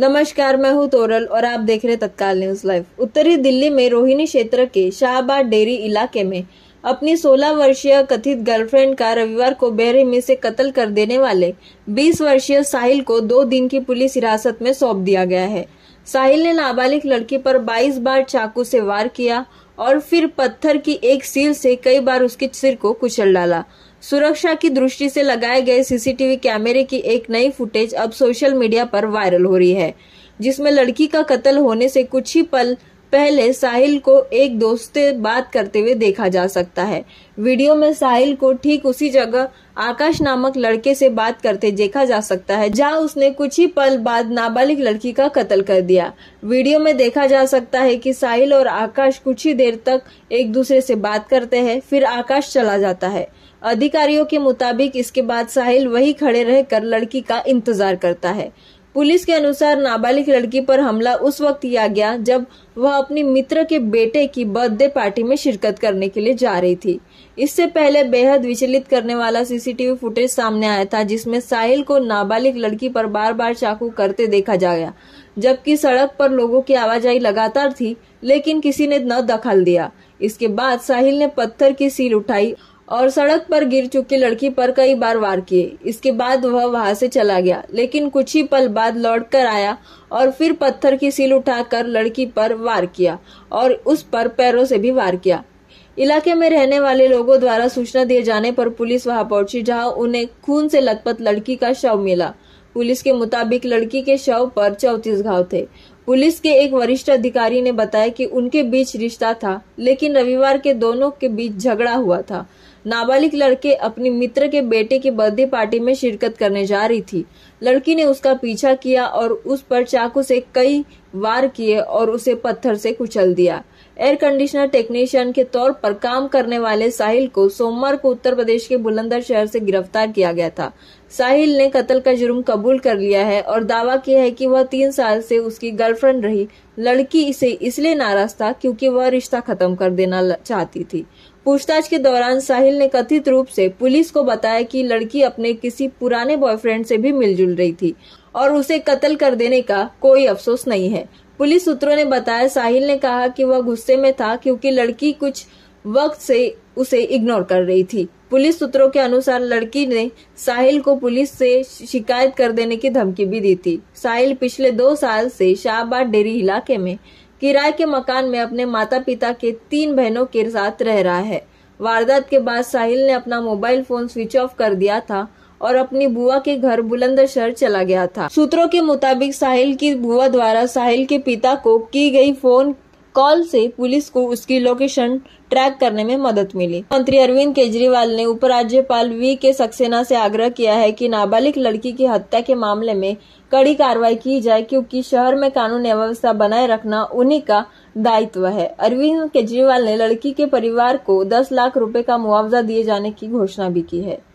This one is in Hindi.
नमस्कार मैं हूं तोरल और आप देख रहे तत्काल न्यूज लाइव उत्तरी दिल्ली में रोहिणी क्षेत्र के शाहबाद डेरी इलाके में अपनी 16 वर्षीय कथित गर्लफ्रेंड का रविवार को बेरहमी से कत्ल कर देने वाले 20 वर्षीय साहिल को दो दिन की पुलिस हिरासत में सौंप दिया गया है साहिल ने नाबालिग लड़की पर 22 बार चाकू से वार किया और फिर पत्थर की एक सील से कई बार उसके सिर को कुचल डाला सुरक्षा की दृष्टि से लगाए गए सीसीटीवी कैमरे की एक नई फुटेज अब सोशल मीडिया पर वायरल हो रही है जिसमें लड़की का कत्ल होने से कुछ ही पल पहले साहिल को एक दोस्त से बात करते हुए देखा जा सकता है वीडियो में साहिल को ठीक उसी जगह आकाश नामक लड़के से बात करते देखा जा सकता है जहां उसने कुछ ही पल बाद नाबालिग लड़की का कत्ल कर दिया वीडियो में देखा जा सकता है कि साहिल और आकाश कुछ ही देर तक एक दूसरे से बात करते हैं फिर आकाश चला जाता है अधिकारियों के मुताबिक इसके बाद साहिल वही खड़े रहकर लड़की का इंतजार करता है पुलिस के अनुसार नाबालिग लड़की पर हमला उस वक्त किया गया जब वह अपनी मित्र के बेटे की बर्थडे पार्टी में शिरकत करने के लिए जा रही थी इससे पहले बेहद विचलित करने वाला सीसीटीवी फुटेज सामने आया था जिसमें साहिल को नाबालिग लड़की पर बार बार चाकू करते देखा जा गया जबकि सड़क पर लोगों की आवाजाही लगातार थी लेकिन किसी ने न दखल दिया इसके बाद साहिल ने पत्थर की सील उठाई और सड़क पर गिर चुकी लड़की पर कई बार वार किए इसके बाद वह वहां से चला गया लेकिन कुछ ही पल बाद लौट कर आया और फिर पत्थर की सील उठाकर लड़की पर वार किया और उस पर पैरों से भी वार किया इलाके में रहने वाले लोगों द्वारा सूचना दिए जाने पर पुलिस वहां पहुंची जहां उन्हें खून से लथपथ लड़की का शव मिला पुलिस के मुताबिक लड़की के शव पर चौतीस घाव थे पुलिस के एक वरिष्ठ अधिकारी ने बताया कि उनके बीच रिश्ता था लेकिन रविवार के दोनों के बीच झगड़ा हुआ था नाबालिग लड़के अपनी मित्र के बेटे की बर्थडे पार्टी में शिरकत करने जा रही थी लड़की ने उसका पीछा किया और उस पर चाकू से कई वार किए और उसे पत्थर से कुचल दिया एयर कंडीशनर टेक्नीशियन के तौर पर काम करने वाले साहिल को सोमवार को उत्तर प्रदेश के बुलंदर शहर से गिरफ्तार किया गया था साहिल ने कत्ल का जुर्म कबूल कर लिया है और दावा किया है कि वह तीन साल से उसकी गर्लफ्रेंड रही लड़की इसे इसलिए नाराज था क्योंकि वह रिश्ता खत्म कर देना चाहती थी पूछताछ के दौरान साहिल ने कथित रूप से पुलिस को बताया कि लड़की अपने किसी पुराने बॉयफ्रेंड से भी मिलजुल रही थी और उसे कत्ल कर देने का कोई अफसोस नहीं है पुलिस सूत्रों ने बताया साहिल ने कहा कि वह गुस्से में था क्योंकि लड़की कुछ वक्त से उसे इग्नोर कर रही थी पुलिस सूत्रों के अनुसार लड़की ने साहिल को पुलिस से शिकायत कर देने की धमकी भी दी थी साहिल पिछले दो साल से शाहबाद डेरी इलाके में किराए के मकान में अपने माता पिता के तीन बहनों के साथ रह रहा है वारदात के बाद साहिल ने अपना मोबाइल फोन स्विच ऑफ कर दिया था और अपनी बुआ के घर बुलंदशहर चला गया था सूत्रों के मुताबिक साहिल की बुआ द्वारा साहिल के पिता को की गई फोन कॉल से पुलिस को उसकी लोकेशन ट्रैक करने में मदद मिली मंत्री अरविंद केजरीवाल ने उपराज्यपाल वी के सक्सेना से आग्रह किया है कि नाबालिग लड़की की हत्या के मामले में कड़ी कार्रवाई की जाए क्योंकि शहर में कानून व्यवस्था बनाए रखना उन्हीं का दायित्व है अरविंद केजरीवाल ने लड़की के परिवार को 10 लाख रुपए का मुआवजा दिए जाने की घोषणा भी की है